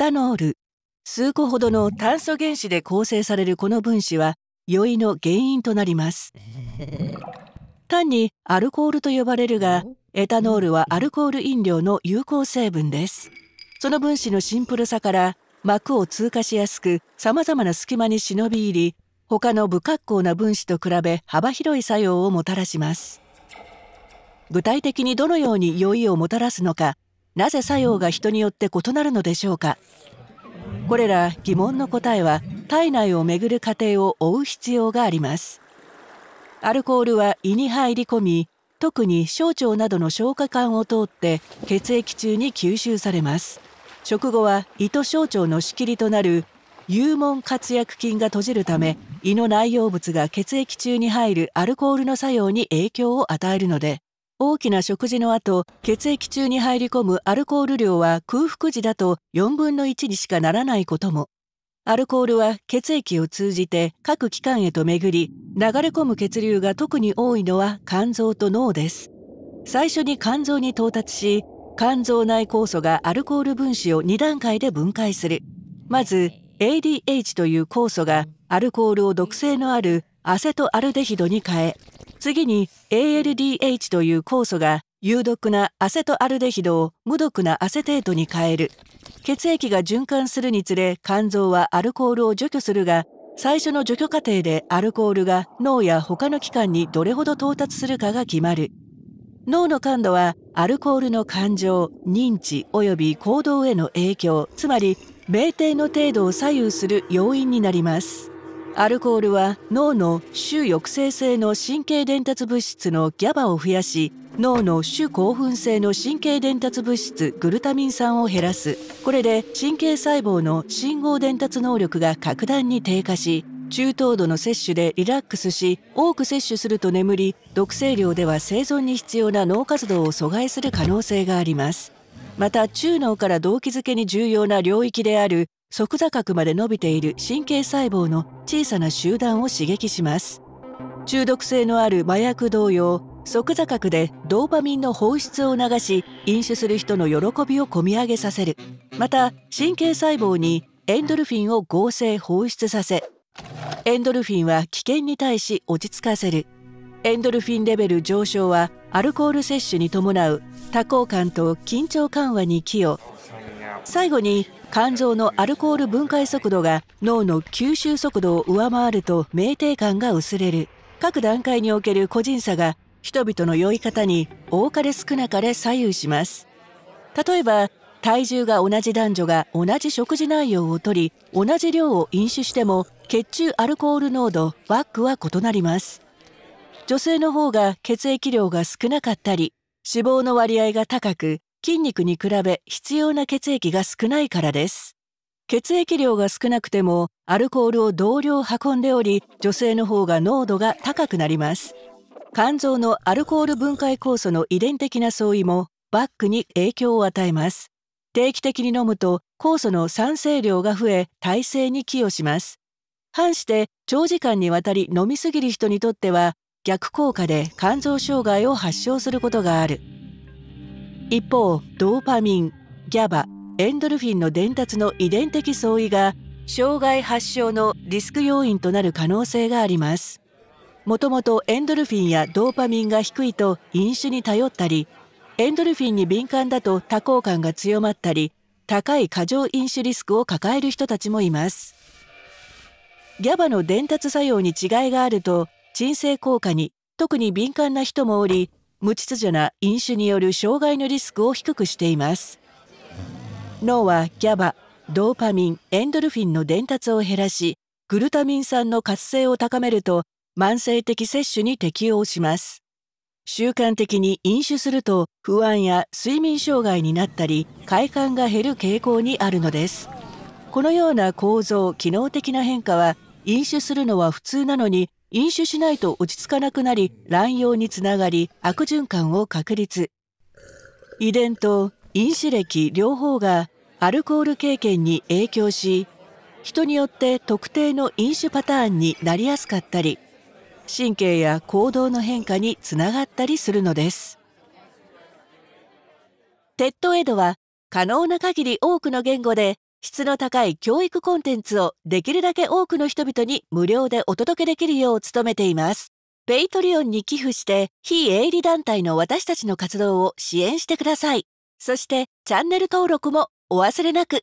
タノール数個ほどの炭素原子で構成されるこの分子は酔いの原因となります単にアルコールと呼ばれるがエタノールはアルコール飲料の有効成分ですその分子のシンプルさから膜を通過しやすく様々な隙間に忍び入り他の不格好な分子と比べ幅広い作用をもたらします具体的にどのように酔いをもたらすのかなぜ作用が人によって異なるのでしょうかこれら疑問の答えは体内をめぐる過程を追う必要がありますアルコールは胃に入り込み特に小腸などの消化管を通って血液中に吸収されます食後は胃と小腸の仕切りとなる幽門括約筋が閉じるため胃の内容物が血液中に入るアルコールの作用に影響を与えるので大きな食事の後血液中に入り込むアルコール量は空腹時だと4分の1にしかならないこともアルコールは血液を通じて各器官へと巡り流れ込む血流が特に多いのは肝臓と脳です最初に肝臓に到達し肝臓内酵素がアルコール分子を2段階で分解するまず ADH という酵素がアルコールを毒性のあるアセトアルデヒドに変え次に ALDH という酵素が有毒なアセトアルデヒドを無毒なアセテートに変える血液が循環するにつれ肝臓はアルコールを除去するが最初の除去過程でアルコールが脳や他の器官にどれほど到達するかが決まる脳の感度はアルコールの感情認知及び行動への影響つまり酩酊の程度を左右する要因になりますアルコールは脳の周抑制性の神経伝達物質の GABA を増やし脳の主興奮性の神経伝達物質グルタミン酸を減らすこれで神経細胞の信号伝達能力が格段に低下し中等度の摂取でリラックスし多く摂取すると眠り毒性量では生存に必要な脳活動を阻害する可能性がありますまた中脳から動機づけに重要な領域である側座角まで伸びている神経細胞の小さな集団を刺激します中毒性のある麻薬同様側座角でドーパミンの放出を流し飲酒する人の喜びをこみ上げさせるまた神経細胞にエンドルフィンを合成放出させエンドルフィンは危険に対し落ち着かせるエンドルフィンレベル上昇はアルコール摂取に伴う多幸感と緊張緩和に寄与最後に肝臓のアルコール分解速度が脳の吸収速度を上回ると酩酊感が薄れる各段階における個人差が人々の酔い方に多かれ少なかれ左右します例えば体重が同じ男女が同じ食事内容をとり同じ量を飲酒しても血中アルコール濃度ワックは異なります女性の方が血液量が少なかったり脂肪の割合が高く筋肉に比べ必要な血液が少ないからです。血液量が少なくてもアルコールを同量運んでおり女性の方が濃度が高くなります肝臓のアルコール分解酵素の遺伝的な相違もバックに影響を与えます定期的に飲むと酵素の酸性量が増え耐性に寄与します反して長時間にわたり飲みすぎる人にとっては逆効果で肝臓障害を発症することがある一方ドーパミンギャバエンドルフィンの伝達の遺伝的相違が障害発症のリスク要因となる可能性がありますもともとエンドルフィンやドーパミンが低いと飲酒に頼ったりエンドルフィンに敏感だと多幸感が強まったり高い過剰飲酒リスクを抱える人たちもいますギャバの伝達作用に違いがあると鎮静効果に特に敏感な人もおり無秩序な飲酒による障害のリスクを低くしています脳はギャバドーパミンエンドルフィンの伝達を減らしグルタミン酸の活性を高めると慢性的摂取に適応します習慣的に飲酒すると不安や睡眠障害になったり快感が減る傾向にあるのですこのような構造機能的な変化は飲酒するのは普通なのに飲酒しないと落ち着かなくなり乱用につながり悪循環を確立遺伝と飲酒歴両方がアルコール経験に影響し人によって特定の飲酒パターンになりやすかったり神経や行動の変化につながったりするのですテッドエドは可能な限り多くの言語で質の高い教育コンテンツをできるだけ多くの人々に無料でお届けできるよう努めています。ペイトリオンに寄付して非営利団体の私たちの活動を支援してください。そしてチャンネル登録もお忘れなく。